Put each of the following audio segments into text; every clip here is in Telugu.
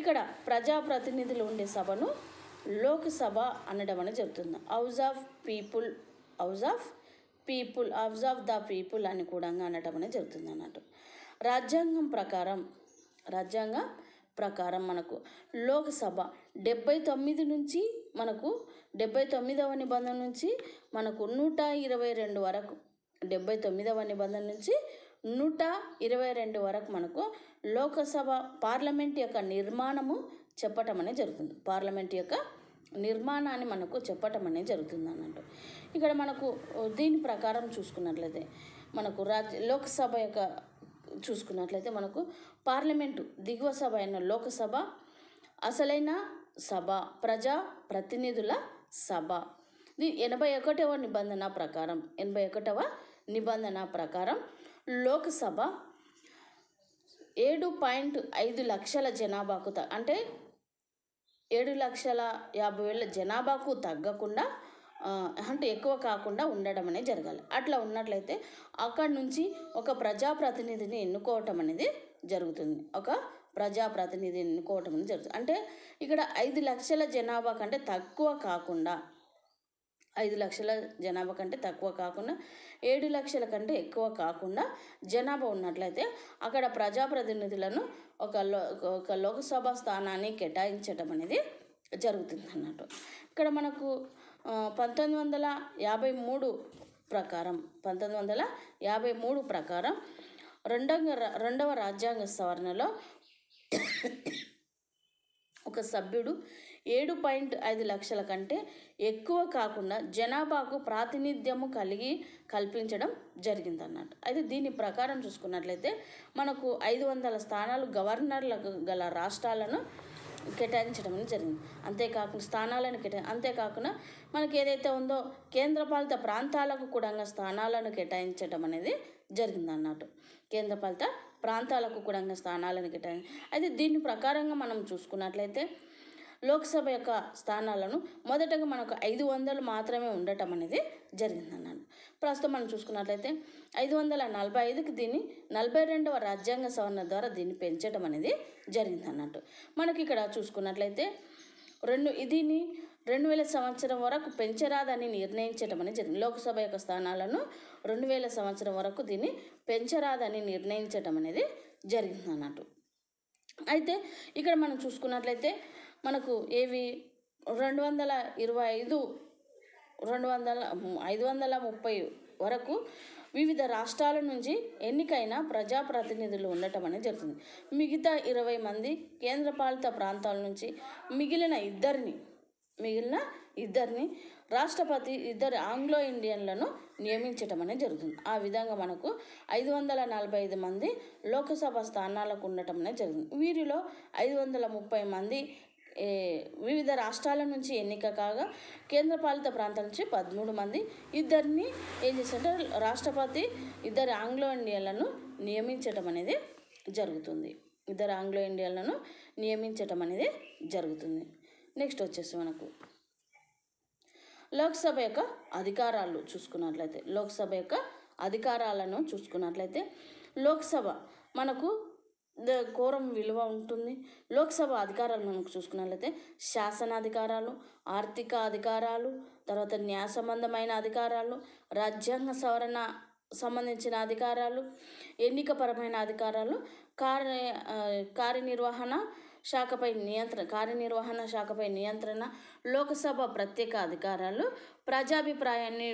ఇక్కడ ప్రజాప్రతినిధులు ఉండే సభను లోక్సభ అనడం అని చెబుతుంది house of people house of people house of the people అని కూడా అనడం అనేది జరుగుతుంది అన్నట్టు రాజ్యాంగం ప్రకారం రాజ్యాంగ ప్రకారం మనకు లోక్సభ డెబ్బై తొమ్మిది నుంచి మనకు డెబ్బై తొమ్మిదవ నిబంధన నుంచి మనకు నూట ఇరవై రెండు వరకు డెబ్బై తొమ్మిదవ నిబంధన నుంచి నూట ఇరవై రెండు వరకు మనకు లోకసభ పార్లమెంట్ యొక్క నిర్మాణము చెప్పటం అనేది జరుగుతుంది పార్లమెంట్ యొక్క నిర్మాణాన్ని మనకు చెప్పటం అనేది జరుగుతుంది అన్నట్టు ఇక్కడ మనకు దీని ప్రకారం చూసుకున్నట్లయితే మనకు రాజ్య లోక్సభ యొక్క చూసుకున్నట్లయితే మనకు పార్లమెంటు దిగువ సభ అయిన లోకసభ అసలైన సభ ప్రజా ప్రతినిధుల సభ ఇది ఎనభై ఒకటవ నిబంధన ప్రకారం ఎనభై ఒకటవ నిబంధన ప్రకారం లోక్సభ ఏడు పాయింట్ ఐదు లక్షల జనాభాకు అంటే ఏడు లక్షల యాభై వేల జనాభాకు తగ్గకుండా అంటే ఎక్కువ కాకుండా ఉండడం అనేది జరగాలి అట్లా ఉన్నట్లయితే అక్కడి నుంచి ఒక ప్రజాప్రతినిధిని ఎన్నుకోవటం అనేది జరుగుతుంది ఒక ప్రజాప్రతినిధిని ఎన్నుకోవటం అనేది జరుగుతుంది అంటే ఇక్కడ ఐదు లక్షల జనాభా కంటే తక్కువ కాకుండా ఐదు లక్షల జనాభా కంటే తక్కువ కాకుండా ఏడు లక్షల కంటే ఎక్కువ కాకుండా జనాభా ఉన్నట్లయితే అక్కడ ప్రజాప్రతినిధులను ఒక లో ఒక లోక్సభ స్థానాన్ని కేటాయించడం అనేది జరుగుతుంది అన్నట్టు ఇక్కడ మనకు పంతొమ్మిది వందల యాభై మూడు ప్రకారం పంతొమ్మిది వందల యాభై మూడు ప్రకారం రెండవ రెండవ రాజ్యాంగ సవరణలో ఒక సభ్యుడు ఏడు పాయింట్ ఐదు లక్షల కంటే ఎక్కువ కాకుండా జనాభాకు ప్రాతినిధ్యము కలిగి కల్పించడం అన్నట్టు అయితే దీని ప్రకారం చూసుకున్నట్లయితే మనకు ఐదు వందల స్థానాలు గవర్నర్లకు గల రాష్ట్రాలను కేటాయించడం జరిగింది అంతేకాకుండా స్థానాలను కేటా అంతేకాకుండా మనకి ఏదైతే ఉందో కేంద్రపాలిత ప్రాంతాలకు కూడా స్థానాలను కేటాయించడం అనేది జరిగింది అన్నట్టు కేంద్రపాలిత ప్రాంతాలకు కూడా స్థానాలను కేటాయించి అయితే దీని ప్రకారంగా మనం చూసుకున్నట్లయితే లోక్సభ యొక్క స్థానాలను మొదటగా మనకు ఐదు వందలు మాత్రమే ఉండటం అనేది జరిగిందన్నాను ప్రస్తుతం మనం చూసుకున్నట్లయితే ఐదు వందల నలభై ఐదుకి దీన్ని నలభై రెండవ రాజ్యాంగ సవరణ ద్వారా దీన్ని పెంచడం అనేది జరిగిందన్నట్టు మనకి ఇక్కడ చూసుకున్నట్లయితే రెండు దీన్ని రెండు వేల సంవత్సరం వరకు పెంచరాదని నిర్ణయించడం అనేది జరిగింది లోక్సభ యొక్క స్థానాలను రెండు వేల సంవత్సరం వరకు దీన్ని పెంచరాదని నిర్ణయించడం అనేది జరిగిందన్నట్టు అయితే ఇక్కడ మనం చూసుకున్నట్లయితే మనకు ఏవి రెండు వందల ఇరవై ఐదు రెండు వందల ఐదు వందల ముప్పై వరకు వివిధ రాష్ట్రాల నుంచి ఎన్నికైన ప్రజాప్రతినిధులు ఉండటం అనేది జరుగుతుంది మిగతా ఇరవై మంది కేంద్రపాలిత ప్రాంతాల నుంచి మిగిలిన ఇద్దరిని మిగిలిన ఇద్దరిని రాష్ట్రపతి ఇద్దరు ఆంగ్లో ఇండియన్లను నియమించటం అనేది జరుగుతుంది ఆ విధంగా మనకు ఐదు వందల నలభై ఐదు మంది లోకసభ స్థానాలకు ఉండటం అనేది జరుగుతుంది వీరిలో ఐదు వందల ముప్పై మంది వివిధ రాష్ట్రాల నుంచి ఎన్నిక కాగా కేంద్రపాలిత ప్రాంతాల నుంచి పదమూడు మంది ఇద్దరిని ఏం చేశారంటే రాష్ట్రపతి ఇద్దరు ఆంగ్లో ఇండియన్లను నియమించటం అనేది జరుగుతుంది ఇద్దరు ఆంగ్లో ఇండియన్లను నియమించటం అనేది జరుగుతుంది నెక్స్ట్ వచ్చేసి మనకు లోక్సభ యొక్క అధికారాలు చూసుకున్నట్లయితే లోక్సభ యొక్క అధికారాలను చూసుకున్నట్లయితే లోక్సభ మనకు ఘోరం విలువ ఉంటుంది లోక్సభ అధికారాలు మనం చూసుకున్నట్లయితే శాసనాధికారాలు ఆర్థిక అధికారాలు తర్వాత న్యాయ సంబంధమైన అధికారాలు రాజ్యాంగ సవరణ సంబంధించిన అధికారాలు ఎన్నికపరమైన అధికారాలు కార్య కార్యనిర్వహణ శాఖపై నియంత్రణ కార్యనిర్వహణ శాఖపై నియంత్రణ లోకసభ ప్రత్యేక అధికారాలు ప్రజాభిప్రాయాన్ని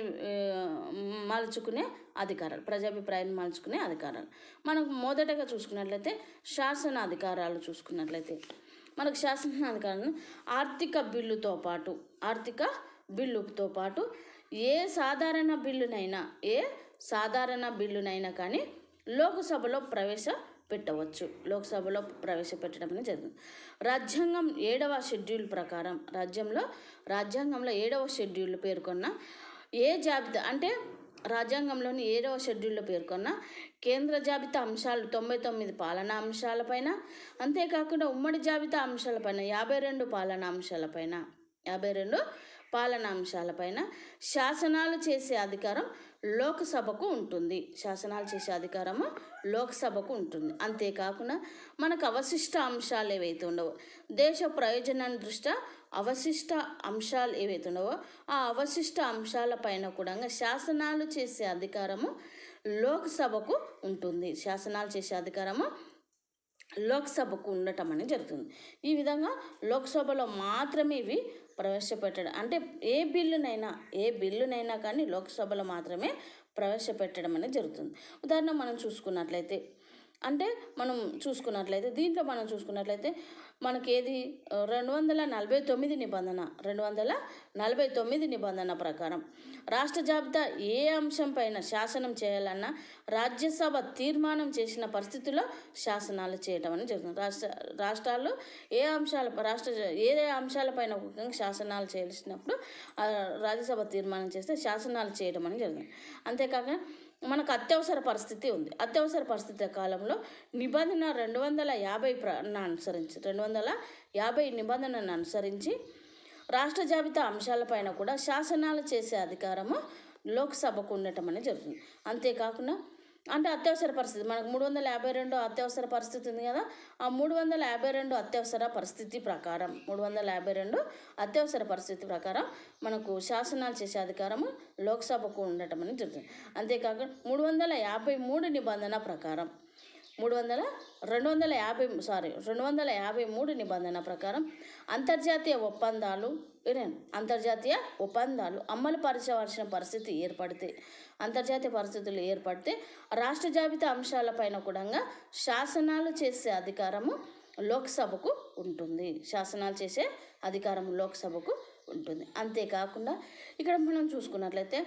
మలుచుకునే అధికారాలు ప్రజాభిప్రాయాన్ని మలుచుకునే అధికారాలు మనం మొదటగా చూసుకున్నట్లయితే శాసన అధికారాలు చూసుకున్నట్లయితే మనకు శాసన అధికారాలు ఆర్థిక బిల్లుతో పాటు ఆర్థిక బిల్లుతో పాటు ఏ సాధారణ బిల్లునైనా ఏ సాధారణ బిల్లునైనా కానీ లోకసభలో ప్రవేశ పెట్టవచ్చు లోక్సభలో ప్రవేశపెట్టడం జరిగింది రాజ్యాంగం ఏడవ షెడ్యూల్ ప్రకారం రాజ్యంలో రాజ్యాంగంలో ఏడవ షెడ్యూల్ పేర్కొన్న ఏ జాబితా అంటే రాజ్యాంగంలోని ఏడవ షెడ్యూల్లో పేర్కొన్న కేంద్ర జాబితా అంశాలు తొంభై తొమ్మిది పాలనా అంశాలపైన అంతేకాకుండా ఉమ్మడి జాబితా అంశాలపైన యాభై రెండు పాలనా అంశాలపైన యాభై రెండు పాలనా అంశాలపైన శాసనాలు చేసే అధికారం లోక్సభకు ఉంటుంది శాసనాలు చేసే అధికారము లోక్సభకు ఉంటుంది అంతేకాకుండా మనకు అవశిష్ట అంశాలు ఏవైతే ఉండవో దేశ ప్రయోజనాన్ని దృష్ట్యా అవశిష్ట అంశాలు ఏవైతే ఉండవో ఆ అవశిష్ట అంశాల పైన కూడా శాసనాలు చేసే అధికారము లోక్సభకు ఉంటుంది శాసనాలు చేసే అధికారము లోక్సభకు ఉండటం అనేది జరుగుతుంది ఈ విధంగా లోక్సభలో మాత్రమే ఇవి ప్రవేశపెట్టడం అంటే ఏ బిల్లునైనా ఏ బిల్లునైనా కానీ లోక్సభలో మాత్రమే ప్రవేశపెట్టడం అనేది జరుగుతుంది ఉదాహరణ మనం చూసుకున్నట్లయితే అంటే మనం చూసుకున్నట్లయితే దీంట్లో మనం చూసుకున్నట్లయితే మనకి ఏది రెండు వందల నలభై తొమ్మిది నిబంధన రెండు వందల నలభై తొమ్మిది నిబంధన ప్రకారం రాష్ట్ర జాబితా ఏ అంశంపైన శాసనం చేయాలన్నా రాజ్యసభ తీర్మానం చేసిన పరిస్థితుల్లో శాసనాలు చేయటం అని జరుగుతుంది రాష్ట్ర రాష్ట్రాల్లో ఏ అంశాల రాష్ట్ర ఏ అంశాలపైన ముఖ్యంగా శాసనాలు చేయాల్సినప్పుడు రాజ్యసభ తీర్మానం చేస్తే శాసనాలు చేయడం అని జరుగుతుంది అంతేకాక మనకు అత్యవసర పరిస్థితి ఉంది అత్యవసర పరిస్థితి కాలంలో నిబంధన రెండు వందల యాభై ప్ర అనుసరించి రెండు వందల యాభై నిబంధనను అనుసరించి రాష్ట్ర జాబితా అంశాలపైన కూడా శాసనాలు చేసే అధికారము లోక్సభకు ఉండటం అనేది జరుగుతుంది అంతేకాకుండా అంటే అత్యవసర పరిస్థితి మనకు మూడు వందల యాభై రెండు అత్యవసర పరిస్థితి ఉంది కదా ఆ మూడు వందల యాభై రెండు అత్యవసర పరిస్థితి ప్రకారం మూడు వందల యాభై రెండు అత్యవసర పరిస్థితి ప్రకారం మనకు శాసనాలు చేసే అధికారము లోక్సభకు ఉండటం అనేది జరుగుతుంది అంతేకాక మూడు వందల యాభై మూడు నిబంధన ప్రకారం మూడు వందల రెండు వందల యాభై సారీ రెండు వందల యాభై మూడు నిబంధన ప్రకారం అంతర్జాతీయ ఒప్పందాలు అంతర్జాతీయ ఒప్పందాలు అమలు పరచవలసిన పరిస్థితి ఏర్పడితే అంతర్జాతీయ పరిస్థితులు ఏర్పడితే రాష్ట్ర జాబితా అంశాలపైన కూడా శాసనాలు చేసే అధికారము లోక్సభకు ఉంటుంది శాసనాలు చేసే అధికారం లోక్సభకు ఉంటుంది అంతేకాకుండా ఇక్కడ మనం చూసుకున్నట్లయితే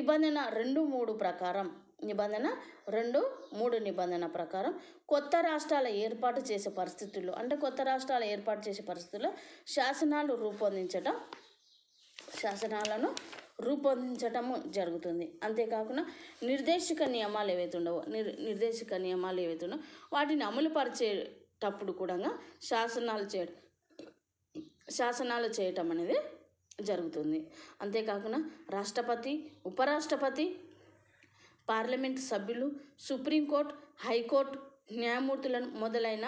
నిబంధన రెండు మూడు ప్రకారం నిబంధన రెండు మూడు నిబంధన ప్రకారం కొత్త రాష్ట్రాల ఏర్పాటు చేసే పరిస్థితుల్లో అంటే కొత్త రాష్ట్రాలు ఏర్పాటు చేసే పరిస్థితుల్లో శాసనాలు రూపొందించడం శాసనాలను రూపొందించటము జరుగుతుంది అంతేకాకుండా నిర్దేశక నియమాలు ఏవైతే ఉండవో నిర్ నిర్దేశిక నియమాలు ఏవైతే ఉండవో వాటిని అమలుపరిచేటప్పుడు కూడా శాసనాలు చేయడం శాసనాలు చేయటం అనేది జరుగుతుంది అంతేకాకుండా రాష్ట్రపతి ఉపరాష్ట్రపతి పార్లమెంట్ సభ్యులు సుప్రీంకోర్టు హైకోర్టు న్యాయమూర్తులను మొదలైన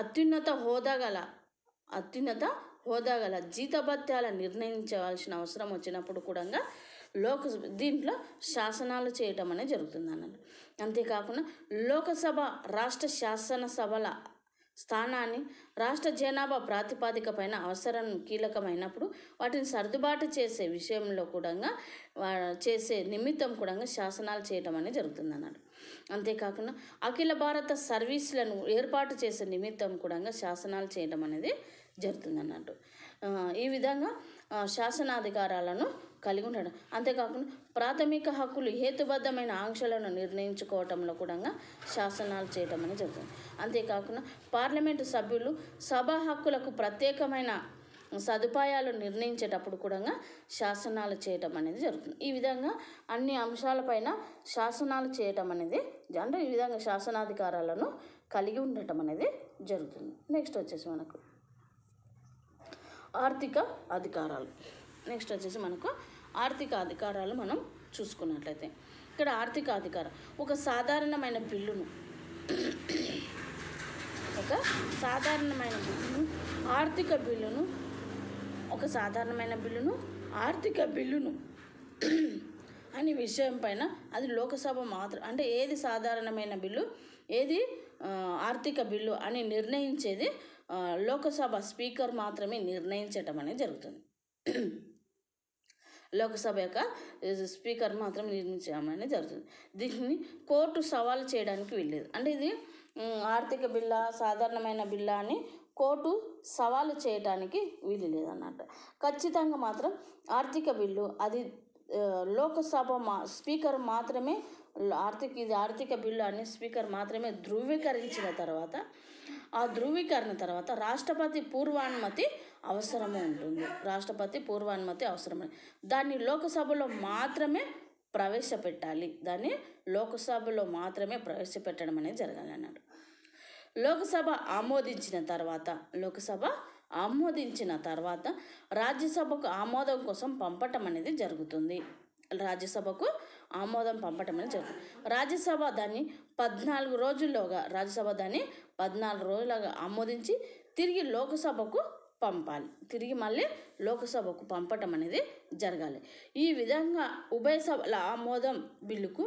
అత్యున్నత హోదా గల అత్యున్నత హోదా గల జీతభత్యాల నిర్ణయించవలసిన అవసరం వచ్చినప్పుడు కూడా లోక దీంట్లో శాసనాలు చేయటం అనేది జరుగుతుంది అన్నది అంతేకాకుండా లోకసభ రాష్ట్ర శాసనసభల స్థానాన్ని రాష్ట్ర జనాభా ప్రాతిపాదికపైన అవసరం కీలకమైనప్పుడు వాటిని సర్దుబాటు చేసే విషయంలో కూడా చేసే నిమిత్తం కూడా శాసనాలు చేయటం అనేది జరుగుతుంది అన్నాడు అంతేకాకుండా అఖిల భారత సర్వీసులను ఏర్పాటు చేసే నిమిత్తం కూడా శాసనాలు చేయడం అనేది జరుగుతుంది అన్నట్టు ఈ విధంగా శాసనాధికారాలను కలిగి ఉండడం అంతేకాకుండా ప్రాథమిక హక్కులు హేతుబద్ధమైన ఆంక్షలను నిర్ణయించుకోవటంలో కూడా శాసనాలు చేయటం అనేది జరుగుతుంది అంతేకాకుండా పార్లమెంటు సభ్యులు సభా హక్కులకు ప్రత్యేకమైన సదుపాయాలు నిర్ణయించేటప్పుడు కూడా శాసనాలు చేయటం అనేది జరుగుతుంది ఈ విధంగా అన్ని అంశాలపైన శాసనాలు చేయటం అనేది అంటే ఈ విధంగా శాసనాధికారాలను కలిగి ఉండటం అనేది జరుగుతుంది నెక్స్ట్ వచ్చేసి మనకు ఆర్థిక అధికారాలు నెక్స్ట్ వచ్చేసి మనకు ఆర్థిక అధికారాలు మనం చూసుకున్నట్లయితే ఇక్కడ ఆర్థిక అధికారం ఒక సాధారణమైన బిల్లును ఒక సాధారణమైన బిల్లును ఆర్థిక బిల్లును ఒక సాధారణమైన బిల్లును ఆర్థిక బిల్లును అనే విషయం పైన అది లోకసభ మాత్రం అంటే ఏది సాధారణమైన బిల్లు ఏది ఆర్థిక బిల్లు అని నిర్ణయించేది లోకసభ స్పీకర్ మాత్రమే నిర్ణయించటం అనేది జరుగుతుంది లోకసభ యొక్క స్పీకర్ మాత్రం నిర్మించామని జరుగుతుంది దీన్ని కోర్టు సవాలు చేయడానికి వెళ్ళేది అంటే ఇది ఆర్థిక బిల్ల సాధారణమైన బిల్ల అని కోర్టు సవాలు చేయటానికి వీలు లేదన్నమాట ఖచ్చితంగా మాత్రం ఆర్థిక బిల్లు అది లోకసభ మా స్పీకర్ మాత్రమే ఆర్థిక ఇది ఆర్థిక బిల్లు అని స్పీకర్ మాత్రమే ధృవీకరించిన తర్వాత ఆ ధృవీకరణ తర్వాత రాష్ట్రపతి పూర్వానుమతి అవసరమే ఉంటుంది రాష్ట్రపతి పూర్వానుమతి అవసరమే దాన్ని లోకసభలో మాత్రమే ప్రవేశపెట్టాలి దాన్ని లోకసభలో మాత్రమే ప్రవేశపెట్టడం అనేది జరగాలి అన్నాడు లోకసభ ఆమోదించిన తర్వాత లోకసభ ఆమోదించిన తర్వాత రాజ్యసభకు ఆమోదం కోసం పంపటం అనేది జరుగుతుంది రాజ్యసభకు ఆమోదం పంపటం అనేది జరుగుతుంది రాజ్యసభ దాన్ని పద్నాలుగు రోజుల్లోగా రాజ్యసభ దాన్ని పద్నాలుగు రోజులుగా ఆమోదించి తిరిగి లోకసభకు పంపాలి తిరిగి మళ్ళీ లోకసభకు పంపటం అనేది జరగాలి ఈ విధంగా ఉభయ సభల ఆమోదం బిల్లుకు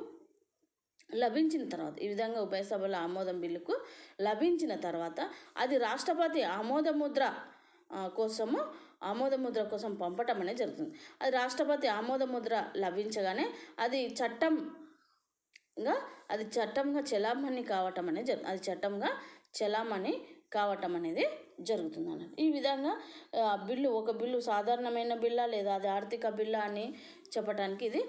లభించిన తర్వాత ఈ విధంగా ఉభయ సభల ఆమోదం బిల్లుకు లభించిన తర్వాత అది రాష్ట్రపతి ఆమోద ముద్ర కోసము ఆమోద ముద్ర కోసం పంపటం అనేది జరుగుతుంది అది రాష్ట్రపతి ఆమోద ముద్ర లభించగానే అది చట్టంగా అది చట్టంగా చెలామణి కావటం అనేది జరుగుతుంది అది చట్టంగా చలామణి కావటం అనేది జరుగుతుంది అన్నది ఈ విధంగా బిల్లు ఒక బిల్లు సాధారణమైన బిల్లా లేదా అది ఆర్థిక బిల్లా అని చెప్పడానికి ఇది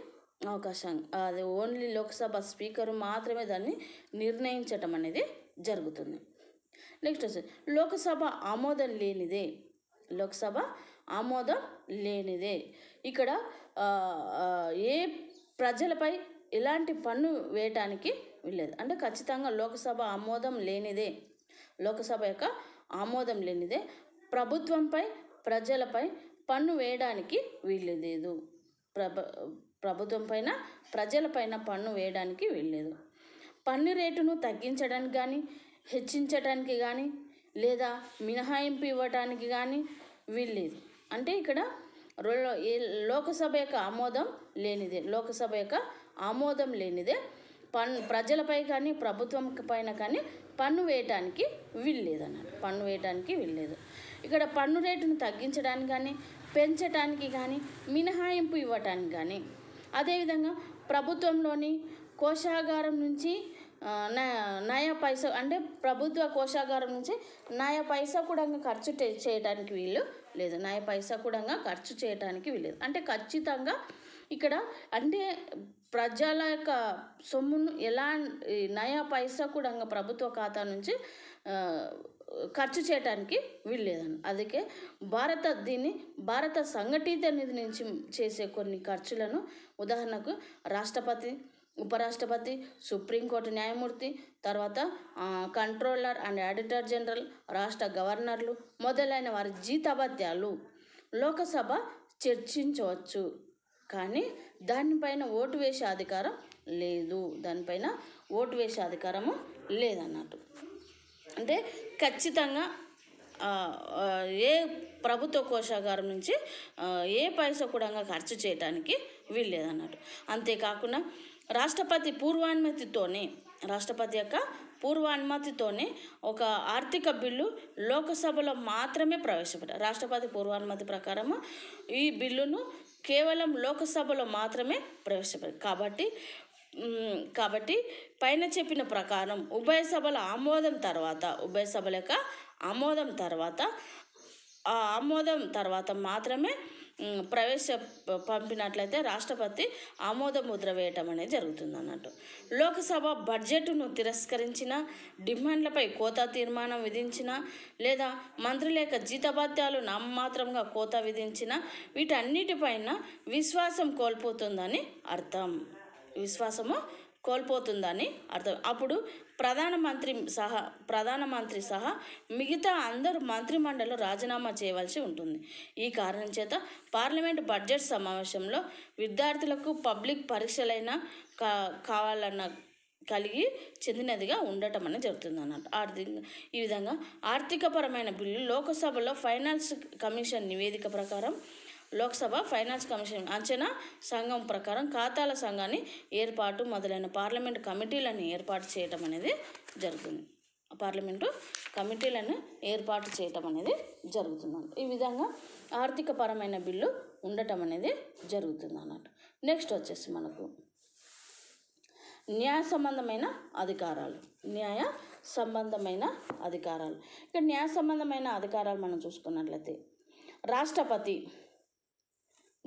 అవకాశం అది ఓన్లీ లోక్సభ స్పీకర్ మాత్రమే దాన్ని నిర్ణయించటం అనేది జరుగుతుంది నెక్స్ట్ వచ్చి లోక్సభ ఆమోదం లేనిదే లోక్సభ ఆమోదం లేనిదే ఇక్కడ ఏ ప్రజలపై ఎలాంటి పన్ను వేయటానికి వీళ్ళేది అంటే ఖచ్చితంగా లోక్సభ ఆమోదం లేనిదే లోకసభ యొక్క ఆమోదం లేనిదే ప్రభుత్వంపై ప్రజలపై పన్ను వేయడానికి వీల్లేదు ప్రభ ప్రభుత్వం పైన ప్రజలపైన పన్ను వేయడానికి వీల్లేదు పన్ను రేటును తగ్గించడానికి కానీ హెచ్చించడానికి కానీ లేదా మినహాయింపు ఇవ్వటానికి కానీ వీల్లేదు అంటే ఇక్కడ లోకసభ యొక్క ఆమోదం లేనిదే లోకసభ యొక్క ఆమోదం లేనిదే పన్ను ప్రజలపై కానీ ప్రభుత్వం పైన కానీ పన్ను వేయటానికి వీల్లేదు అన్నారు పన్ను వేయటానికి వీల్లేదు ఇక్కడ పన్ను రేటును తగ్గించడానికి కానీ పెంచటానికి కానీ మినహాయింపు ఇవ్వటానికి కానీ అదేవిధంగా ప్రభుత్వంలోని కోశాగారం నుంచి నయా పైస అంటే ప్రభుత్వ కోశాగారం నుంచి నయా పైసా కూడా ఖర్చు చేయడానికి వీలు లేదు నయా పైసా కూడా ఖర్చు చేయడానికి వీలు లేదు అంటే ఖచ్చితంగా ఇక్కడ అంటే ప్రజల యొక్క సొమ్మును ఎలా నయా పైసా కూడా ప్రభుత్వ ఖాతా నుంచి ఖర్చు చేయడానికి వీల్లేదని అందుకే భారత దీన్ని భారత సంఘటిత నిధి నుంచి చేసే కొన్ని ఖర్చులను ఉదాహరణకు రాష్ట్రపతి ఉపరాష్ట్రపతి సుప్రీంకోర్టు న్యాయమూర్తి తర్వాత కంట్రోలర్ అండ్ ఆడిటర్ జనరల్ రాష్ట్ర గవర్నర్లు మొదలైన వారి జీతభత్యాలు లోకసభ చర్చించవచ్చు కానీ దానిపైన ఓటు వేసే అధికారం లేదు దానిపైన ఓటు వేసే అధికారము లేదన్నట్టు అంటే ఖచ్చితంగా ఏ ప్రభుత్వ కోశాగారం నుంచి ఏ పైసా కూడా ఖర్చు చేయడానికి వీల్లేదన్నట్టు అంతేకాకుండా రాష్ట్రపతి పూర్వానుమతితోనే రాష్ట్రపతి యొక్క పూర్వానుమతితోనే ఒక ఆర్థిక బిల్లు లోకసభలో మాత్రమే ప్రవేశపెట్టారు రాష్ట్రపతి పూర్వానుమతి ప్రకారము ఈ బిల్లును కేవలం లోకసభలో మాత్రమే ప్రవేశపెట్టారు కాబట్టి కాబట్టి పైన చెప్పిన ప్రకారం ఉభయ సభల ఆమోదం తర్వాత ఉభయ సభల యొక్క ఆమోదం తర్వాత ఆమోదం తర్వాత మాత్రమే ప్రవేశ పంపినట్లయితే రాష్ట్రపతి ఆమోద ముద్ర వేయటం అనేది జరుగుతుంది అన్నట్టు లోక్సభ బడ్జెట్ను తిరస్కరించిన డిమాండ్లపై కోతా తీర్మానం విధించిన లేదా లేక జీతబాధ్యాలు నామమాత్రంగా కోత విధించిన వీటన్నిటిపైన విశ్వాసం కోల్పోతుందని అర్థం విశ్వాసము కోల్పోతుందని అర్థం అప్పుడు ప్రధానమంత్రి సహా ప్రధానమంత్రి సహా మిగతా అందరూ మంత్రిమండలి రాజీనామా చేయవలసి ఉంటుంది ఈ కారణం చేత పార్లమెంట్ బడ్జెట్ సమావేశంలో విద్యార్థులకు పబ్లిక్ పరీక్షలైనా కా కావాలన్న కలిగి చెందినదిగా ఉండటం అనేది జరుగుతుంది అన్నట్టు ఆర్థిక ఈ విధంగా ఆర్థికపరమైన బిల్లు లోకసభలో ఫైనాన్స్ కమిషన్ నివేదిక ప్రకారం లోక్సభ ఫైనాన్స్ కమిషన్ అంచనా సంఘం ప్రకారం ఖాతాల సంఘాన్ని ఏర్పాటు మొదలైన పార్లమెంటు కమిటీలను ఏర్పాటు చేయటం అనేది జరుగుతుంది పార్లమెంటు కమిటీలను ఏర్పాటు చేయటం అనేది జరుగుతుందంట ఈ విధంగా ఆర్థిక పరమైన బిల్లు ఉండటం అనేది జరుగుతుంది అన్నట్టు నెక్స్ట్ వచ్చేసి మనకు న్యాయ సంబంధమైన అధికారాలు న్యాయ సంబంధమైన అధికారాలు ఇక న్యాయ సంబంధమైన అధికారాలు మనం చూసుకున్నట్లయితే రాష్ట్రపతి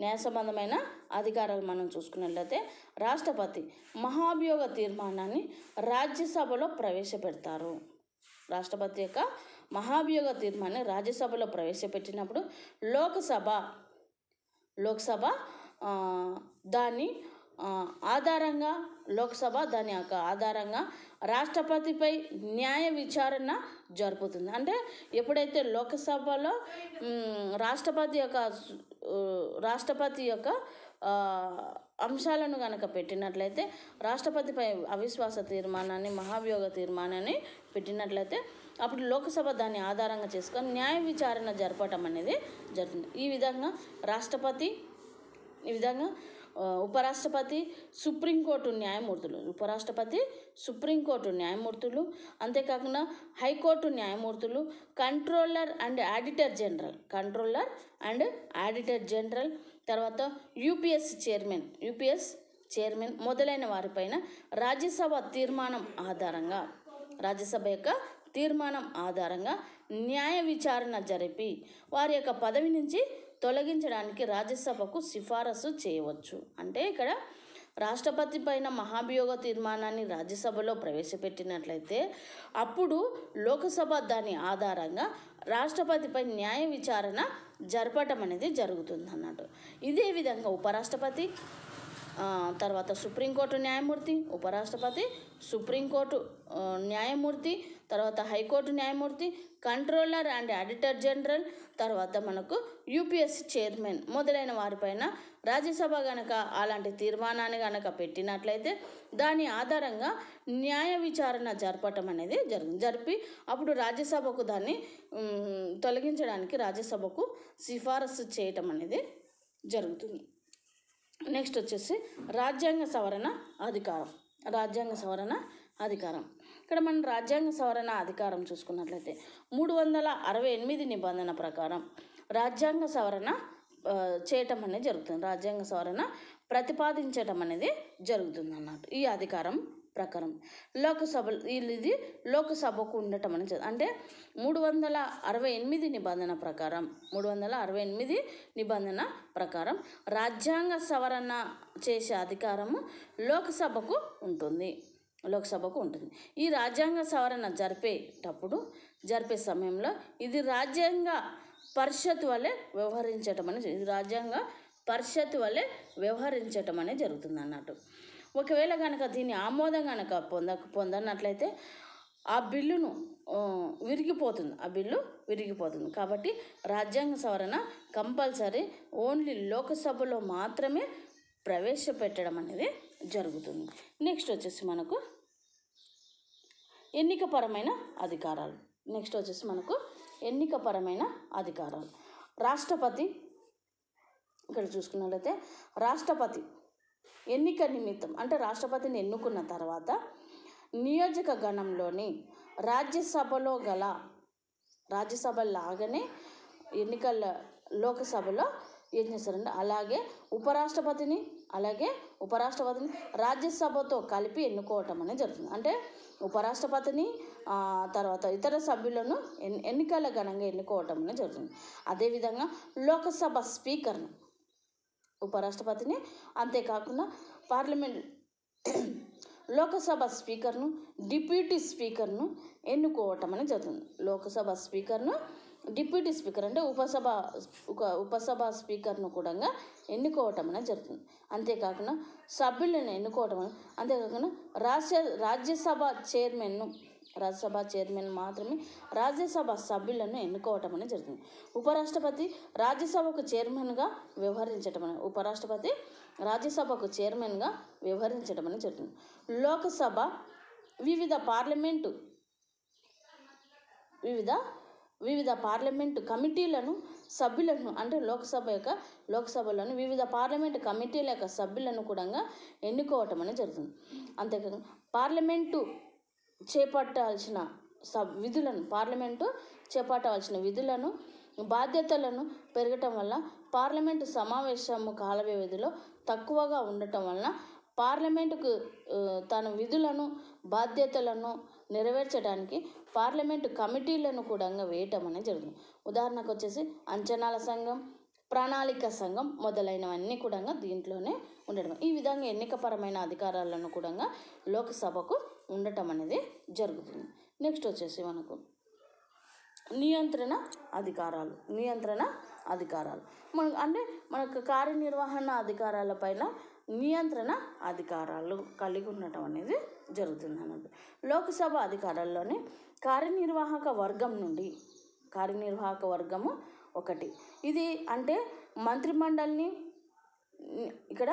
న్యాయసంబంధమైన అధికారాలు మనం చూసుకున్నట్లయితే రాష్ట్రపతి మహాభియోగ తీర్మానాన్ని రాజ్యసభలో ప్రవేశపెడతారు రాష్ట్రపతి యొక్క మహాభియోగ తీర్మానాన్ని రాజ్యసభలో ప్రవేశపెట్టినప్పుడు లోక్సభ లోక్సభ దాన్ని ఆధారంగా లోక్సభ దాని యొక్క ఆధారంగా రాష్ట్రపతిపై న్యాయ విచారణ జరుపుతుంది అంటే ఎప్పుడైతే లోక్సభలో రాష్ట్రపతి యొక్క రాష్ట్రపతి యొక్క అంశాలను కనుక పెట్టినట్లయితే రాష్ట్రపతిపై అవిశ్వాస తీర్మానాన్ని మహాభియోగ తీర్మానాన్ని పెట్టినట్లయితే అప్పుడు లోక్సభ దాన్ని ఆధారంగా చేసుకొని న్యాయ విచారణ జరపటం అనేది జరుగుతుంది ఈ విధంగా రాష్ట్రపతి ఈ విధంగా ఉపరాష్ట్రపతి సుప్రీంకోర్టు న్యాయమూర్తులు ఉపరాష్ట్రపతి సుప్రీంకోర్టు న్యాయమూర్తులు అంతేకాకుండా హైకోర్టు న్యాయమూర్తులు controller and auditor general controller and auditor general తర్వాత యూపీఎస్ చైర్మన్ యూపీఎస్ చైర్మన్ మొదలైన వారిపైన రాజ్యసభ తీర్మానం ఆధారంగా రాజ్యసభ యొక్క తీర్మానం ఆధారంగా న్యాయ విచారణ జరిపి వారి యొక్క పదవి నుంచి తొలగించడానికి రాజ్యసభకు సిఫారసు చేయవచ్చు అంటే ఇక్కడ రాష్ట్రపతి పైన మహాభియోగ తీర్మానాన్ని రాజ్యసభలో ప్రవేశపెట్టినట్లయితే అప్పుడు లోకసభ దాని ఆధారంగా రాష్ట్రపతిపై న్యాయ విచారణ జరపటం అనేది జరుగుతుంది అన్నట్టు ఇదే విధంగా ఉపరాష్ట్రపతి తర్వాత సుప్రీంకోర్టు న్యాయమూర్తి ఉపరాష్ట్రపతి సుప్రీంకోర్టు న్యాయమూర్తి తర్వాత హైకోర్టు న్యాయమూర్తి కంట్రోలర్ అండ్ ఆడిటర్ జనరల్ తర్వాత మనకు యూపీఎస్సీ చైర్మన్ మొదలైన వారిపైన రాజ్యసభ కనుక అలాంటి తీర్మానాన్ని కనుక పెట్టినట్లయితే దాని ఆధారంగా న్యాయ విచారణ జరపటం అనేది జరిగి జరిపి అప్పుడు రాజ్యసభకు దాన్ని తొలగించడానికి రాజ్యసభకు సిఫారసు చేయటం అనేది జరుగుతుంది నెక్స్ట్ వచ్చేసి రాజ్యాంగ సవరణ అధికారం రాజ్యాంగ సవరణ అధికారం ఇక్కడ మనం రాజ్యాంగ సవరణ అధికారం చూసుకున్నట్లయితే మూడు వందల అరవై ఎనిమిది నిబంధన ప్రకారం రాజ్యాంగ సవరణ చేయటం అనేది జరుగుతుంది రాజ్యాంగ సవరణ ప్రతిపాదించటం అనేది జరుగుతుంది అన్నట్టు ఈ అధికారం ప్రకారం లోకసభ ఇది లోకసభకు ఉండటం అని అంటే మూడు వందల అరవై ఎనిమిది నిబంధన ప్రకారం మూడు వందల అరవై ఎనిమిది నిబంధన ప్రకారం రాజ్యాంగ సవరణ చేసే అధికారము లోకసభకు ఉంటుంది లోక్సభకు ఉంటుంది ఈ రాజ్యాంగ సవరణ జరిపేటప్పుడు జరిపే సమయంలో ఇది రాజ్యాంగ పరిషత్ వలె వ్యవహరించటం అనేది రాజ్యాంగ పరిషత్ వలె వ్యవహరించటం అనేది జరుగుతుంది అన్నట్టు ఒకవేళ కనుక దీని ఆమోదం కనుక పొంద పొందనట్లయితే ఆ బిల్లును విరిగిపోతుంది ఆ బిల్లు విరిగిపోతుంది కాబట్టి రాజ్యాంగ సవరణ కంపల్సరీ ఓన్లీ లోకసభలో మాత్రమే ప్రవేశపెట్టడం అనేది జరుగుతుంది నెక్స్ట్ వచ్చేసి మనకు ఎన్నికపరమైన అధికారాలు నెక్స్ట్ వచ్చేసి మనకు ఎన్నికపరమైన అధికారాలు రాష్ట్రపతి ఇక్కడ చూసుకున్నట్లయితే రాష్ట్రపతి ఎన్నిక నిమిత్తం అంటే రాష్ట్రపతిని ఎన్నుకున్న తర్వాత నియోజకగణంలోని రాజ్యసభలో గల రాజ్యసభ లాగానే ఎన్నికల లోకసభలో ఏం చేస్తారండి అలాగే ఉపరాష్ట్రపతిని అలాగే ఉపరాష్ట్రపతిని రాజ్యసభతో కలిపి ఎన్నుకోవటం అనేది జరుగుతుంది అంటే ఉపరాష్ట్రపతిని తర్వాత ఇతర సభ్యులను ఎన్నికల ఘనంగా ఎన్నుకోవటం అనేది జరుగుతుంది అదేవిధంగా లోకసభ స్పీకర్ను ఉపరాష్ట్రపతిని అంతేకాకుండా పార్లమెంట్ లోకసభ స్పీకర్ను డిప్యూటీ స్పీకర్ను ఎన్నుకోవటం అనేది జరుగుతుంది లోకసభ స్పీకర్ను డిప్యూటీ స్పీకర్ అంటే ఉపసభ ఉపసభ స్పీకర్ను కూడా ఎన్నుకోవటం అనేది జరుగుతుంది అంతేకాకుండా సభ్యులను ఎన్నుకోవటం అంతేకాకుండా రాజ్య రాజ్యసభ చైర్మన్ను రాజ్యసభ చైర్మన్ మాత్రమే రాజ్యసభ సభ్యులను ఎన్నుకోవటం అనేది జరుగుతుంది ఉపరాష్ట్రపతి రాజ్యసభకు చైర్మన్గా వ్యవహరించటం అనేది ఉపరాష్ట్రపతి రాజ్యసభకు చైర్మన్గా వ్యవహరించడం అనేది జరుగుతుంది లోకసభ వివిధ పార్లమెంటు వివిధ వివిధ పార్లమెంటు కమిటీలను సభ్యులను అంటే లోక్సభ యొక్క లోక్సభలోని వివిధ పార్లమెంటు కమిటీల యొక్క సభ్యులను కూడా ఎన్నుకోవటం అనేది జరుగుతుంది అంతేకాక పార్లమెంటు చేపట్టాల్సిన విధులను పార్లమెంటు చేపట్టవలసిన విధులను బాధ్యతలను పెరగటం వల్ల పార్లమెంటు సమావేశము కాల వ్యవధిలో తక్కువగా ఉండటం వలన పార్లమెంటుకు తన విధులను బాధ్యతలను నెరవేర్చడానికి పార్లమెంటు కమిటీలను కూడా వేయటం అనేది జరుగుతుంది ఉదాహరణకు వచ్చేసి అంచనాల సంఘం ప్రణాళిక సంఘం మొదలైనవన్నీ కూడా దీంట్లోనే ఉండడం ఈ విధంగా ఎన్నికపరమైన అధికారాలను కూడా లోక్సభకు ఉండటం అనేది జరుగుతుంది నెక్స్ట్ వచ్చేసి మనకు నియంత్రణ అధికారాలు నియంత్రణ అధికారాలు మన అంటే మనకు కార్యనిర్వహణ అధికారాల పైన నియంత్రణ అధికారాలు కలిగి ఉండటం అనేది జరుగుతుంది అన్నది లోక్సభ అధికారాల్లోని కార్యనిర్వాహక వర్గం నుండి కార్యనిర్వాహక వర్గము ఒకటి ఇది అంటే మంత్రిమండలిని ఇక్కడ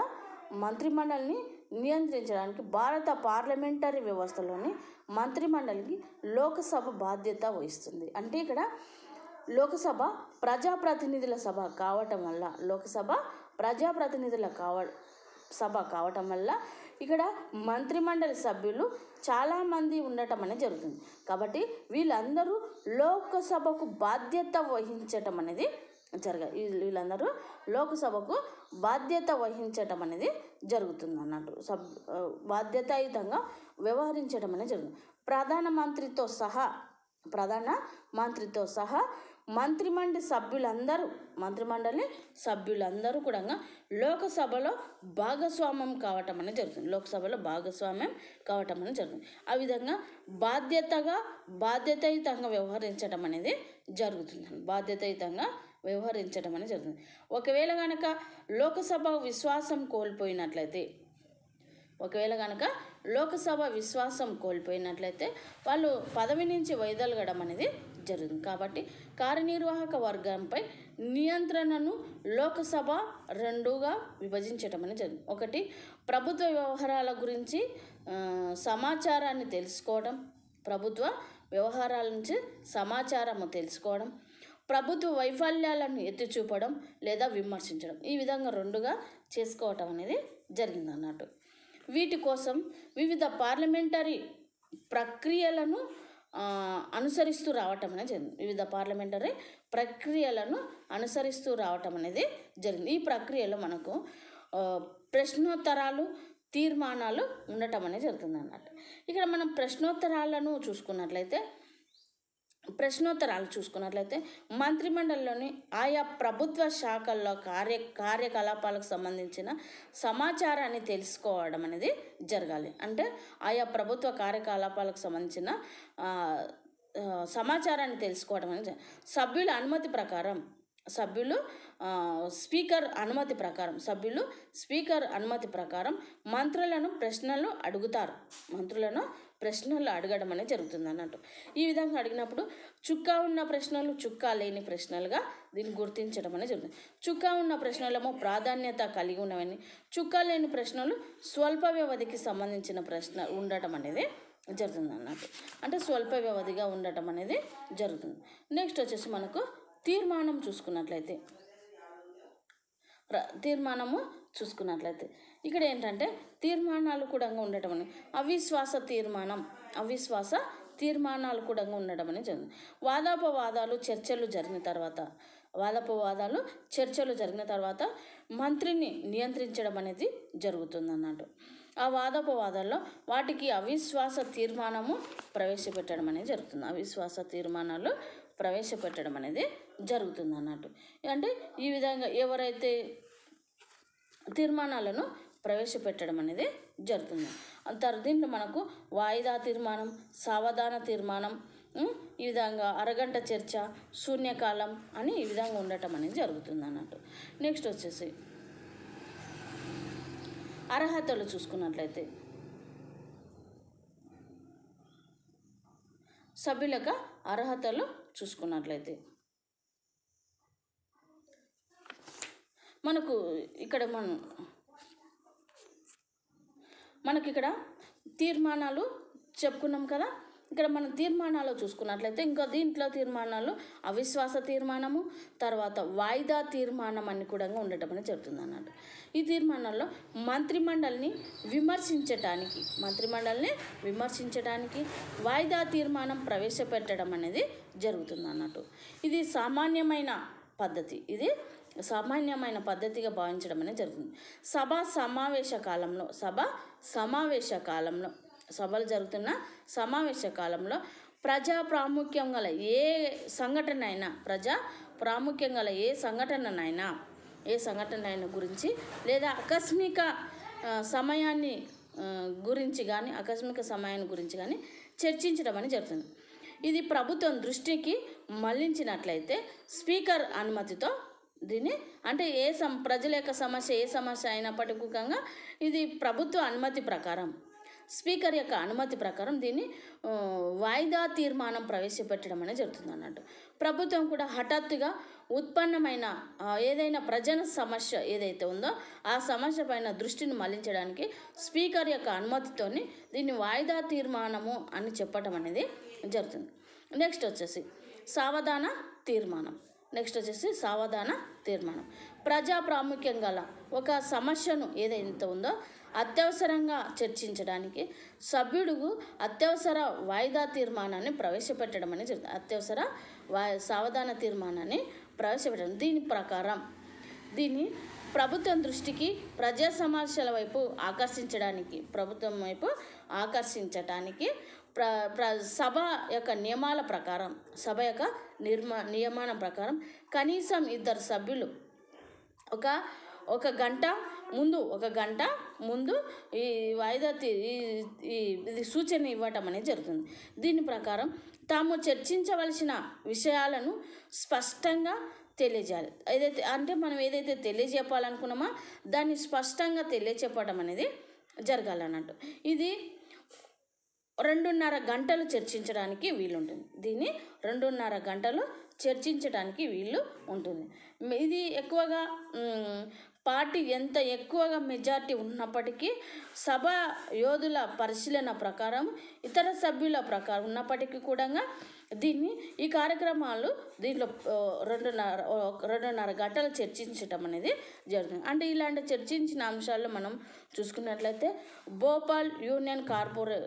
మంత్రిమండలిని నియంత్రించడానికి భారత పార్లమెంటరీ వ్యవస్థలోని మంత్రిమండలికి లోకసభ బాధ్యత వహిస్తుంది అంటే ఇక్కడ లోకసభ ప్రజాప్రతినిధుల సభ కావటం వల్ల లోకసభ ప్రజాప్రతినిధుల కావ సభ కావటం వల్ల ఇక్కడ మంత్రిమండలి సభ్యులు చాలామంది ఉండటం అనేది జరుగుతుంది కాబట్టి వీళ్ళందరూ లోకసభకు బాధ్యత వహించటం అనేది జరగ వీళ్ళందరూ లోకసభకు బాధ్యత వహించటం అనేది జరుగుతుంది అన్నట్టు సబ్ బాధ్యతాయుతంగా వ్యవహరించడం అనేది జరుగుతుంది ప్రధానమంత్రితో సహా ప్రధాన మంత్రితో సహా మంత్రిమండలి సభ్యులందరూ మంత్రిమండలి సభ్యులందరూ కూడా లోకసభలో భాగస్వామ్యం కావటం అనేది జరుగుతుంది లోకసభలో భాగస్వామ్యం కావటం అనేది జరుగుతుంది ఆ విధంగా బాధ్యతగా బాధ్యతయుతంగా వ్యవహరించడం అనేది జరుగుతుంది బాధ్యతయుతంగా వ్యవహరించడం అనేది జరుగుతుంది ఒకవేళ కనుక లోకసభ విశ్వాసం కోల్పోయినట్లయితే ఒకవేళ కనుక లోకసభ విశ్వాసం కోల్పోయినట్లయితే వాళ్ళు పదవి నుంచి వైదొలగడం అనేది జరుగుతుంది కాబట్టి కార్యనిర్వాహక వర్గంపై నియంత్రణను లోకసభ రెండుగా విభజించటం అనేది జరుగుతుంది ఒకటి ప్రభుత్వ వ్యవహారాల గురించి సమాచారాన్ని తెలుసుకోవడం ప్రభుత్వ వ్యవహారాల నుంచి సమాచారము తెలుసుకోవడం ప్రభుత్వ వైఫల్యాలను ఎత్తిచూపడం లేదా విమర్శించడం ఈ విధంగా రెండుగా చేసుకోవటం అనేది జరిగింది అన్నట్టు వీటి కోసం వివిధ పార్లమెంటరీ ప్రక్రియలను అనుసరిస్తూ రావటం అనేది జరిగింది వివిధ పార్లమెంటరీ ప్రక్రియలను అనుసరిస్తూ రావటం అనేది జరిగింది ఈ ప్రక్రియలో మనకు ప్రశ్నోత్తరాలు తీర్మానాలు ఉండటం అనేది జరుగుతుంది అన్నట్టు ఇక్కడ మనం ప్రశ్నోత్తరాలను చూసుకున్నట్లయితే ప్రశ్నోత్తరాలు చూసుకున్నట్లయితే మంత్రిమండలిలోని ఆయా ప్రభుత్వ శాఖల్లో కార్య కార్యకలాపాలకు సంబంధించిన సమాచారాన్ని తెలుసుకోవడం అనేది జరగాలి అంటే ఆయా ప్రభుత్వ కార్యకలాపాలకు సంబంధించిన సమాచారాన్ని తెలుసుకోవడం అనేది సభ్యుల అనుమతి ప్రకారం సభ్యులు స్పీకర్ అనుమతి ప్రకారం సభ్యులు స్పీకర్ అనుమతి ప్రకారం మంత్రులను ప్రశ్నలు అడుగుతారు మంత్రులను ప్రశ్నలు అడగడం అనేది జరుగుతుంది అన్నట్టు ఈ విధంగా అడిగినప్పుడు చుక్క ఉన్న ప్రశ్నలు చుక్క లేని ప్రశ్నలుగా దీన్ని గుర్తించడం అనేది జరుగుతుంది చుక్క ఉన్న ప్రశ్నలేమో ప్రాధాన్యత కలిగి ఉన్నవని చుక్క లేని ప్రశ్నలు స్వల్ప వ్యవధికి సంబంధించిన ప్రశ్న ఉండటం అనేది జరుగుతుంది అన్నట్టు అంటే స్వల్ప వ్యవధిగా ఉండటం అనేది జరుగుతుంది నెక్స్ట్ వచ్చేసి మనకు తీర్మానం చూసుకున్నట్లయితే తీర్మానము చూసుకున్నట్లయితే ఇక్కడ ఏంటంటే తీర్మానాలు కూడా ఉండటం అని అవిశ్వాస తీర్మానం అవిశ్వాస తీర్మానాలు కూడా ఉండడం అనేది జరిగింది వాదాపవాదాలు చర్చలు జరిగిన తర్వాత వాదాపవాదాలు చర్చలు జరిగిన తర్వాత మంత్రిని నియంత్రించడం అనేది జరుగుతుంది అన్నట్టు ఆ వాదాపవాదాల్లో వాటికి అవిశ్వాస తీర్మానము ప్రవేశపెట్టడం అనేది జరుగుతుంది అవిశ్వాస తీర్మానాలు ప్రవేశపెట్టడం అనేది జరుగుతుంది అన్నట్టు అంటే ఈ విధంగా ఎవరైతే తీర్మానాలను ప్రవేశపెట్టడం అనేది జరుగుతుంది తర్వాత దీంట్లో మనకు వాయిదా తీర్మానం సావధాన తీర్మానం ఈ విధంగా అరగంట చర్చ శూన్యకాలం అని ఈ విధంగా ఉండటం అనేది జరుగుతుంది అన్నట్టు నెక్స్ట్ వచ్చేసి అర్హతలు చూసుకున్నట్లయితే సభ్యులకు అర్హతలు చూసుకున్నట్లయితే మనకు ఇక్కడ మనం మనకి ఇక్కడ తీర్మానాలు చెప్పుకున్నాం కదా ఇక్కడ మనం తీర్మానాలు చూసుకున్నట్లయితే ఇంకా దీంట్లో తీర్మానాలు అవిశ్వాస తీర్మానము తర్వాత వాయిదా తీర్మానం అని కూడా ఉండటం అని జరుగుతుంది అన్నట్టు ఈ తీర్మానాల్లో మంత్రిమండలిని విమర్శించటానికి మంత్రిమండలిని విమర్శించడానికి వాయిదా తీర్మానం ప్రవేశపెట్టడం అనేది జరుగుతుంది అన్నట్టు ఇది సామాన్యమైన పద్ధతి ఇది సామాన్యమైన పద్ధతిగా భావించడం అనేది జరుగుతుంది సభ సమావేశ కాలంలో సభ సమావేశ కాలంలో సభలు జరుగుతున్న సమావేశ కాలంలో ప్రజా ప్రాముఖ్యం గల ఏ సంఘటన అయినా ప్రజా ప్రాముఖ్యం గల ఏ సంఘటననైనా ఏ సంఘటన అయినా గురించి లేదా ఆకస్మిక సమయాన్ని గురించి కానీ ఆకస్మిక సమయాన్ని గురించి కానీ చర్చించడం అని జరుగుతుంది ఇది ప్రభుత్వం దృష్టికి మళ్లించినట్లయితే స్పీకర్ అనుమతితో దీన్ని అంటే ఏ సమ ప్రజల యొక్క సమస్య ఏ సమస్య అయినప్పటికీ ఇది ప్రభుత్వ అనుమతి ప్రకారం స్పీకర్ యొక్క అనుమతి ప్రకారం దీన్ని వాయిదా తీర్మానం ప్రవేశపెట్టడం అనేది జరుగుతుంది అన్నట్టు ప్రభుత్వం కూడా హఠాత్తుగా ఉత్పన్నమైన ఏదైనా ప్రజల సమస్య ఏదైతే ఉందో ఆ సమస్య పైన దృష్టిని మళ్లించడానికి స్పీకర్ యొక్క అనుమతితోని దీన్ని వాయిదా తీర్మానము అని చెప్పటం అనేది జరుగుతుంది నెక్స్ట్ వచ్చేసి సావధాన తీర్మానం నెక్స్ట్ వచ్చేసి సావధాన తీర్మానం ప్రజా ప్రాముఖ్యం గల ఒక సమస్యను ఏదైతే ఉందో అత్యవసరంగా చర్చించడానికి సభ్యుడు అత్యవసర వాయిదా తీర్మానాన్ని ప్రవేశపెట్టడం అని జరుగుతుంది అత్యవసర వా సావధాన తీర్మానాన్ని ప్రవేశపెట్టడం దీని ప్రకారం దీన్ని ప్రభుత్వం దృష్టికి ప్రజా సమస్యల వైపు ఆకర్షించడానికి ప్రభుత్వం వైపు ఆకర్షించడానికి ప్ర ప్ర సభ యొక్క నియమాల ప్రకారం సభ యొక్క నిర్మా నియమానం ప్రకారం కనీసం ఇద్దరు సభ్యులు ఒక ఒక గంట ముందు ఒక గంట ముందు ఈ వాయిదా ఇది సూచన ఇవ్వటం అనేది జరుగుతుంది దీని ప్రకారం తాము చర్చించవలసిన విషయాలను స్పష్టంగా తెలియజేయాలి ఏదైతే అంటే మనం ఏదైతే తెలియజెప్పాలనుకున్నామో దాన్ని స్పష్టంగా తెలియచెప్పడం అనేది జరగాలన్నట్టు ఇది రెండున్నర గంటలు చర్చించడానికి వీలుంటుంది దీన్ని రెండున్నర గంటలు చర్చించడానికి వీలు ఉంటుంది ఇది ఎక్కువగా పార్టీ ఎంత ఎక్కువగా మెజార్టీ ఉన్నప్పటికీ సభ యోధుల పరిశీలన ప్రకారం ఇతర సభ్యుల ప్రకారం ఉన్నప్పటికీ కూడా దీన్ని ఈ కార్యక్రమాలు దీంట్లో రెండున్నర రెండున్నర గంటలు చర్చించటం అనేది జరుగుతుంది అంటే ఇలాంటి చర్చించిన అంశాలు మనం చూసుకున్నట్లయితే భోపాల్ యూనియన్ కార్పొరే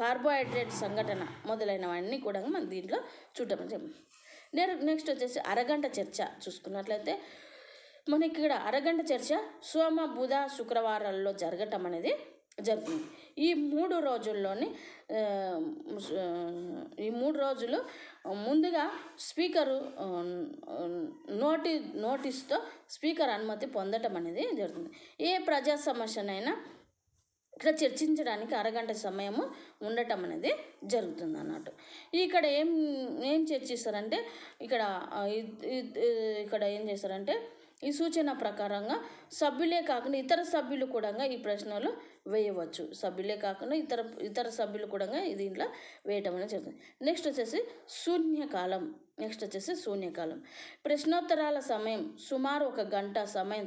కార్బోహైడ్రేట్ సంఘటన మొదలైనవన్నీ కూడా మనం దీంట్లో చూడటం నెక్స్ట్ వచ్చేసి అరగంట చర్చ చూసుకున్నట్లయితే మనకి ఇక్కడ అరగంట చర్చ సోమ బుధ శుక్రవారాల్లో జరగటం అనేది జరుగుతుంది ఈ మూడు రోజుల్లోని ఈ మూడు రోజులు ముందుగా స్పీకరు నోటి నోటీస్తో స్పీకర్ అనుమతి పొందటం అనేది జరుగుతుంది ఏ ప్రజా సమస్యనైనా ఇక్కడ చర్చించడానికి అరగంట సమయము ఉండటం అనేది జరుగుతుంది అన్నట్టు ఇక్కడ ఏం ఏం చర్చిస్తారంటే ఇక్కడ ఇక్కడ ఏం చేస్తారంటే ఈ సూచన ప్రకారంగా సభ్యులే కాకుండా ఇతర సభ్యులు కూడా ఈ ప్రశ్నలు వేయవచ్చు సభ్యులే కాకుండా ఇతర ఇతర సభ్యులు కూడా దీంట్లో వేయటం అనేది జరుగుతుంది నెక్స్ట్ వచ్చేసి శూన్యకాలం నెక్స్ట్ వచ్చేసి శూన్యకాలం ప్రశ్నోత్తరాల సమయం సుమారు ఒక గంట సమయం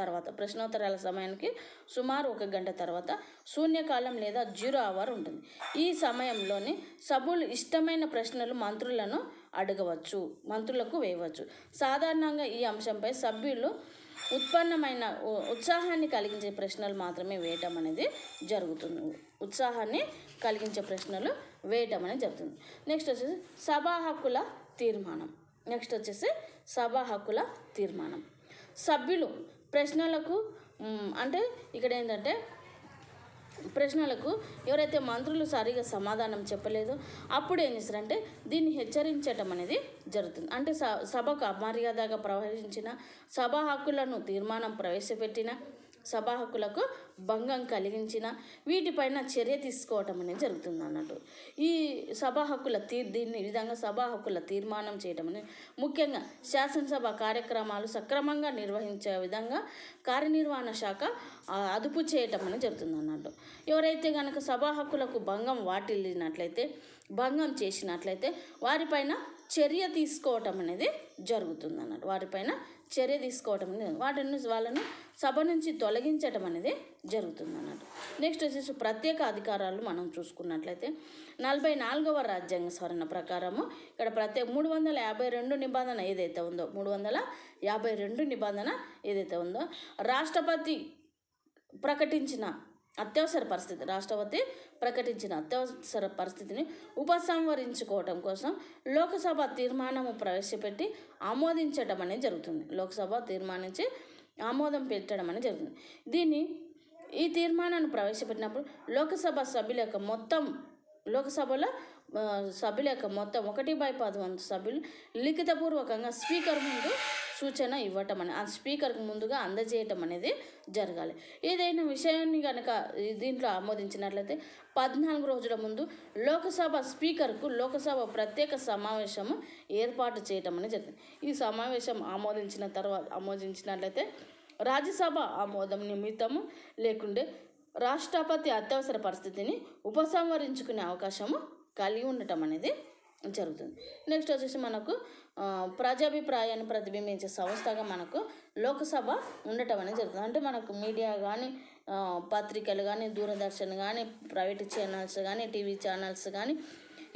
తర్వాత ప్రశ్నోత్తరాల సమయానికి సుమారు ఒక గంట తర్వాత శూన్యకాలం లేదా జీరో అవర్ ఉంటుంది ఈ సమయంలోని సభ్యులు ఇష్టమైన ప్రశ్నలు మంత్రులను అడగవచ్చు మంత్రులకు వేయవచ్చు సాధారణంగా ఈ అంశంపై సభ్యులు ఉత్పన్నమైన ఉత్సాహాన్ని కలిగించే ప్రశ్నలు మాత్రమే వేయటం అనేది జరుగుతుంది ఉత్సాహాన్ని కలిగించే ప్రశ్నలు వేయటం అనేది జరుగుతుంది నెక్స్ట్ వచ్చేసి సభా హక్కుల తీర్మానం నెక్స్ట్ వచ్చేసి సభా హక్కుల తీర్మానం సభ్యులు ప్రశ్నలకు అంటే ఇక్కడ ఏంటంటే ప్రశ్నలకు ఎవరైతే మంత్రులు సరిగా సమాధానం చెప్పలేదో అప్పుడు ఏం చేస్తారంటే దీన్ని హెచ్చరించటం అనేది జరుగుతుంది అంటే స సభకు అమర్యాదగా ప్రవహించిన సభ హక్కులను తీర్మానం ప్రవేశపెట్టిన సభాహకులకు హక్కులకు భంగం కలిగించిన వీటిపైన చర్య తీసుకోవటం అనేది జరుగుతుంది అన్నట్టు ఈ సభా హక్కుల తీర్ దీన్ని విధంగా సభా హక్కుల తీర్మానం చేయటం అనేది ముఖ్యంగా శాసనసభ కార్యక్రమాలు సక్రమంగా నిర్వహించే విధంగా కార్యనిర్వహణ శాఖ అదుపు చేయటం అనేది జరుగుతుంది అన్నట్టు ఎవరైతే కనుక సభా హక్కులకు భంగం వాటిల్లినట్లయితే భంగం చేసినట్లయితే వారిపైన చర్య తీసుకోవటం అనేది జరుగుతుంది అన్నట్టు వారిపైన చర్య తీసుకోవటం అనేది వాటిని వాళ్ళను సభ నుంచి తొలగించటం అనేది జరుగుతుంది అన్నట్టు నెక్స్ట్ వచ్చేసి ప్రత్యేక అధికారాలు మనం చూసుకున్నట్లయితే నలభై నాలుగవ రాజ్యాంగ సవరణ ప్రకారము ఇక్కడ ప్రత్యేక మూడు వందల యాభై రెండు నిబంధన ఏదైతే ఉందో మూడు వందల యాభై రెండు నిబంధన ఏదైతే ఉందో రాష్ట్రపతి ప్రకటించిన అత్యవసర పరిస్థితి రాష్ట్రపతి ప్రకటించిన అత్యవసర పరిస్థితిని ఉపసంహరించుకోవటం కోసం లోక్సభ తీర్మానము ప్రవేశపెట్టి ఆమోదించటం అనేది జరుగుతుంది లోక్సభ తీర్మానించి ఆమోదం పెట్టడం అనేది జరుగుతుంది దీన్ని ఈ తీర్మానాన్ని ప్రవేశపెట్టినప్పుడు లోక్సభ సభ్యుల యొక్క మొత్తం లోక్సభలో సభ్యుల యొక్క మొత్తం ఒకటి బై పది వంద సభ్యులు లిఖితపూర్వకంగా స్పీకర్ ముందు సూచన ఇవ్వటం అని ఆ స్పీకర్కు ముందుగా అందజేయటం అనేది జరగాలి ఏదైనా విషయాన్ని కనుక దీంట్లో ఆమోదించినట్లయితే పద్నాలుగు రోజుల ముందు లోకసభ స్పీకర్కు లోకసభ ప్రత్యేక సమావేశము ఏర్పాటు చేయటం అనేది జరిగింది ఈ సమావేశం ఆమోదించిన తర్వాత ఆమోదించినట్లయితే రాజ్యసభ ఆమోదం నిమిత్తము లేకుండే రాష్ట్రపతి అత్యవసర పరిస్థితిని ఉపసంహరించుకునే అవకాశము కలిగి ఉండటం అనేది జరుగుతుంది నెక్స్ట్ వచ్చేసి మనకు ప్రజాభిప్రాయాన్ని ప్రతిబింబించే సంస్థగా మనకు లోకసభ ఉండటం అనేది జరుగుతుంది అంటే మనకు మీడియా కానీ పత్రికలు కానీ దూరదర్శన్ కానీ ప్రైవేట్ ఛానల్స్ కానీ టీవీ ఛానల్స్ కానీ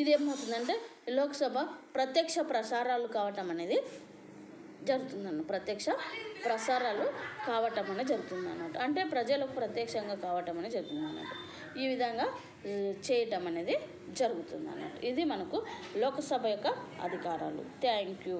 ఇదేమవుతుందంటే లోక్సభ ప్రత్యక్ష ప్రసారాలు కావటం అనేది జరుగుతుందన్న ప్రత్యక్ష ప్రసారాలు కావటం అనేది జరుగుతుంది అన్నమాట అంటే ప్రజలకు ప్రత్యక్షంగా కావటం అనేది జరుగుతుంది అన్నమాట ఈ విధంగా చేయటం అనేది జరుగుతుంది అన్నట్టు ఇది మనకు లోకసభ యొక్క అధికారాలు థ్యాంక్ యూ